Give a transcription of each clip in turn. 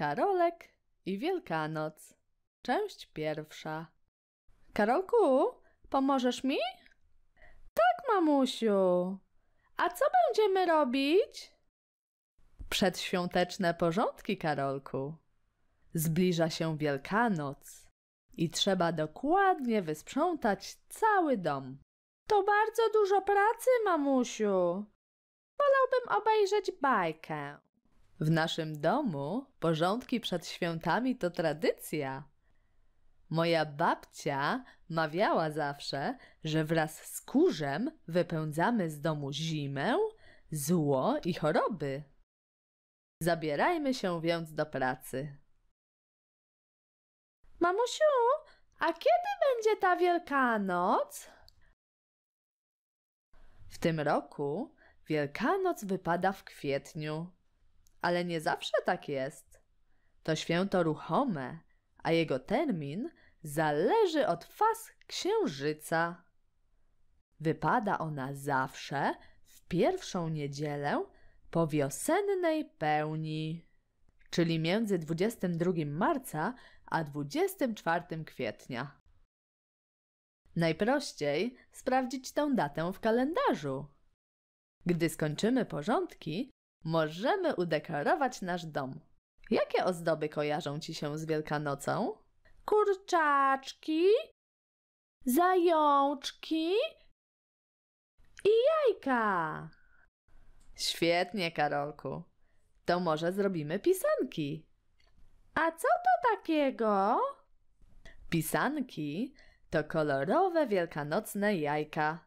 Karolek i Wielkanoc. Część pierwsza. Karolku, pomożesz mi? Tak, mamusiu. A co będziemy robić? Przedświąteczne porządki, Karolku. Zbliża się Wielkanoc i trzeba dokładnie wysprzątać cały dom. To bardzo dużo pracy, mamusiu. Wolałbym obejrzeć bajkę. W naszym domu porządki przed świętami to tradycja. Moja babcia mawiała zawsze, że wraz z kurzem wypędzamy z domu zimę, zło i choroby. Zabierajmy się więc do pracy. Mamusiu, a kiedy będzie ta Wielkanoc? W tym roku Wielkanoc wypada w kwietniu ale nie zawsze tak jest. To święto ruchome, a jego termin zależy od faz księżyca. Wypada ona zawsze w pierwszą niedzielę po wiosennej pełni, czyli między 22 marca a 24 kwietnia. Najprościej sprawdzić tę datę w kalendarzu. Gdy skończymy porządki, Możemy udekorować nasz dom. Jakie ozdoby kojarzą ci się z Wielkanocą? Kurczaczki, zajączki i jajka. Świetnie, Karolku. To może zrobimy pisanki. A co to takiego? Pisanki to kolorowe wielkanocne jajka.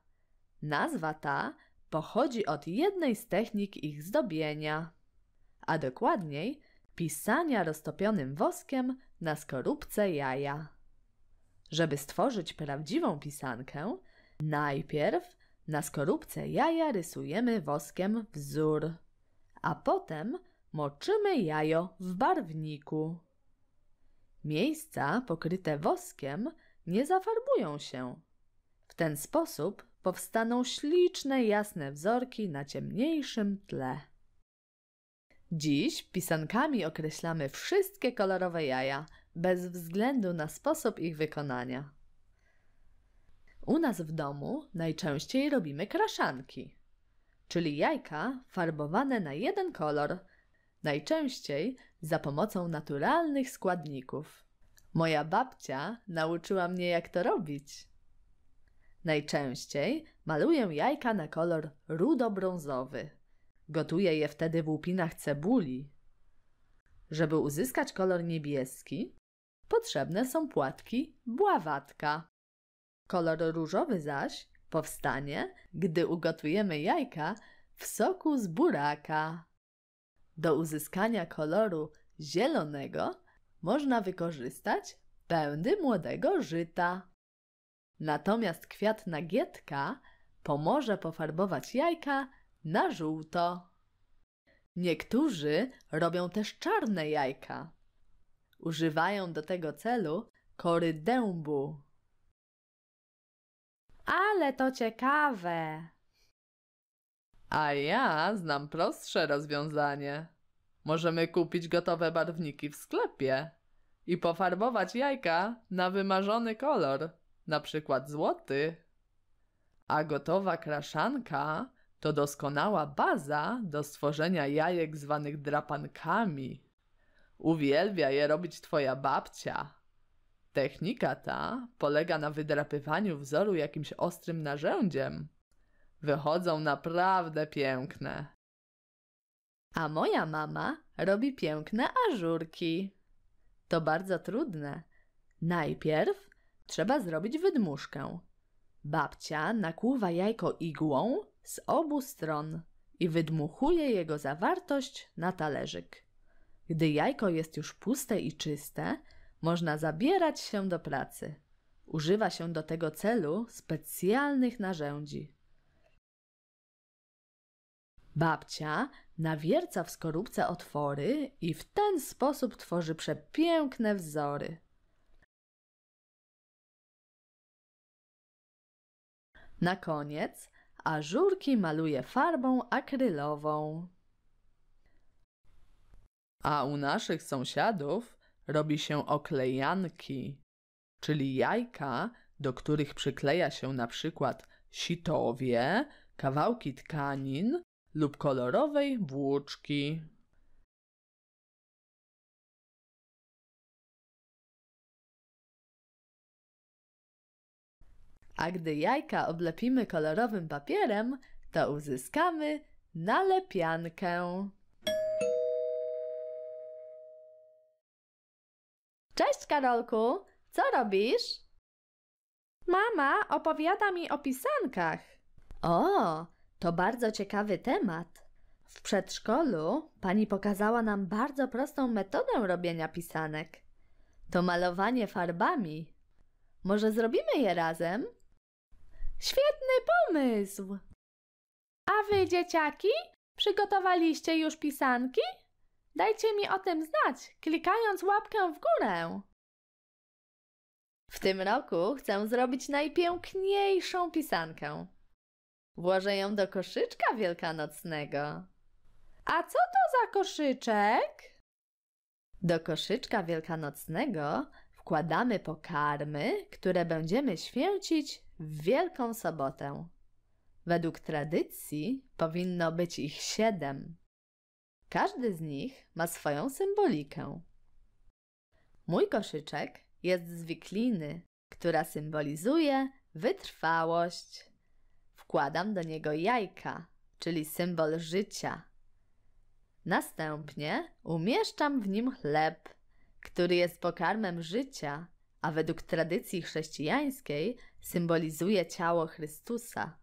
Nazwa ta pochodzi od jednej z technik ich zdobienia, a dokładniej pisania roztopionym woskiem na skorupce jaja. Żeby stworzyć prawdziwą pisankę, najpierw na skorupce jaja rysujemy woskiem wzór, a potem moczymy jajo w barwniku. Miejsca pokryte woskiem nie zafarbują się. W ten sposób powstaną śliczne, jasne wzorki na ciemniejszym tle. Dziś pisankami określamy wszystkie kolorowe jaja, bez względu na sposób ich wykonania. U nas w domu najczęściej robimy kraszanki, czyli jajka farbowane na jeden kolor, najczęściej za pomocą naturalnych składników. Moja babcia nauczyła mnie, jak to robić. Najczęściej maluję jajka na kolor rudo-brązowy. Gotuję je wtedy w łupinach cebuli. Żeby uzyskać kolor niebieski, potrzebne są płatki bławatka. Kolor różowy zaś powstanie, gdy ugotujemy jajka w soku z buraka. Do uzyskania koloru zielonego można wykorzystać pędy młodego żyta. Natomiast kwiat nagietka pomoże pofarbować jajka na żółto. Niektórzy robią też czarne jajka. Używają do tego celu kory dębu. Ale to ciekawe. A ja znam prostsze rozwiązanie. Możemy kupić gotowe barwniki w sklepie i pofarbować jajka na wymarzony kolor na przykład złoty. A gotowa kraszanka to doskonała baza do stworzenia jajek zwanych drapankami. Uwielbia je robić twoja babcia. Technika ta polega na wydrapywaniu wzoru jakimś ostrym narzędziem. Wychodzą naprawdę piękne. A moja mama robi piękne ażurki. To bardzo trudne. Najpierw Trzeba zrobić wydmuszkę. Babcia nakłuwa jajko igłą z obu stron i wydmuchuje jego zawartość na talerzyk. Gdy jajko jest już puste i czyste, można zabierać się do pracy. Używa się do tego celu specjalnych narzędzi. Babcia nawierca w skorupce otwory i w ten sposób tworzy przepiękne wzory. Na koniec ażurki maluje farbą akrylową. A u naszych sąsiadów robi się oklejanki, czyli jajka, do których przykleja się na przykład sitowie, kawałki tkanin lub kolorowej włóczki. A gdy jajka oblepimy kolorowym papierem, to uzyskamy nalepiankę. Cześć Karolku, co robisz? Mama opowiada mi o pisankach. O, to bardzo ciekawy temat. W przedszkolu pani pokazała nam bardzo prostą metodę robienia pisanek. To malowanie farbami. Może zrobimy je razem? Świetny pomysł! A wy, dzieciaki, przygotowaliście już pisanki? Dajcie mi o tym znać, klikając łapkę w górę. W tym roku chcę zrobić najpiękniejszą pisankę. Włożę ją do koszyczka wielkanocnego. A co to za koszyczek? Do koszyczka wielkanocnego wkładamy pokarmy, które będziemy święcić w Wielką Sobotę. Według tradycji powinno być ich siedem. Każdy z nich ma swoją symbolikę. Mój koszyczek jest z wikliny, która symbolizuje wytrwałość. Wkładam do niego jajka, czyli symbol życia. Następnie umieszczam w nim chleb, który jest pokarmem życia a według tradycji chrześcijańskiej symbolizuje ciało Chrystusa.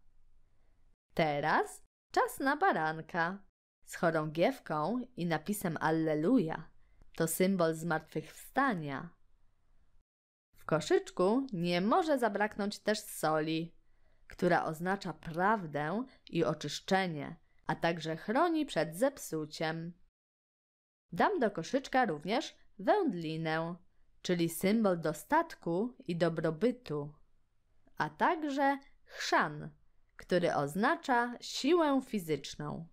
Teraz czas na baranka z chorągiewką i napisem Alleluja. To symbol zmartwychwstania. W koszyczku nie może zabraknąć też soli, która oznacza prawdę i oczyszczenie, a także chroni przed zepsuciem. Dam do koszyczka również wędlinę, czyli symbol dostatku i dobrobytu, a także chrzan, który oznacza siłę fizyczną.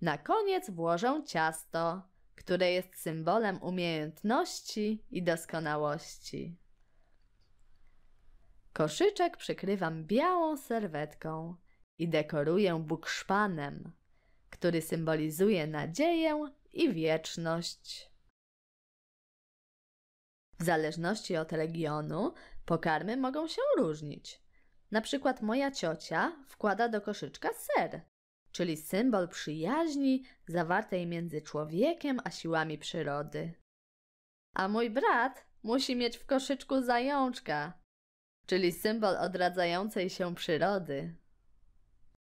Na koniec włożę ciasto, które jest symbolem umiejętności i doskonałości. Koszyczek przykrywam białą serwetką i dekoruję bukszpanem, który symbolizuje nadzieję i wieczność. W zależności od regionu pokarmy mogą się różnić. Na przykład moja ciocia wkłada do koszyczka ser, czyli symbol przyjaźni zawartej między człowiekiem a siłami przyrody. A mój brat musi mieć w koszyczku zajączka, czyli symbol odradzającej się przyrody.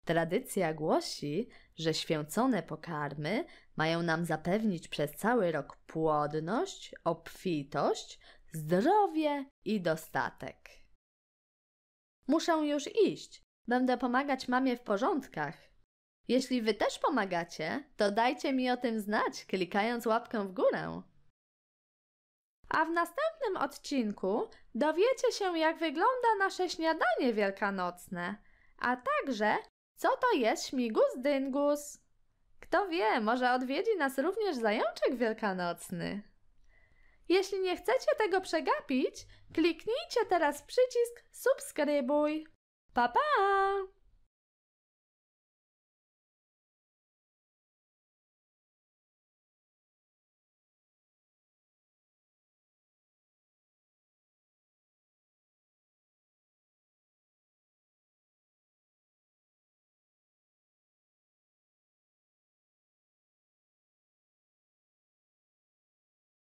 Tradycja głosi, że święcone pokarmy mają nam zapewnić przez cały rok płodność, obfitość, zdrowie i dostatek. Muszę już iść. Będę pomagać mamie w porządkach. Jeśli wy też pomagacie, to dajcie mi o tym znać, klikając łapkę w górę. A w następnym odcinku dowiecie się, jak wygląda nasze śniadanie wielkanocne, a także co to jest śmigus dyngus? Kto wie, może odwiedzi nas również zajączek wielkanocny. Jeśli nie chcecie tego przegapić, kliknijcie teraz przycisk subskrybuj. Pa pa!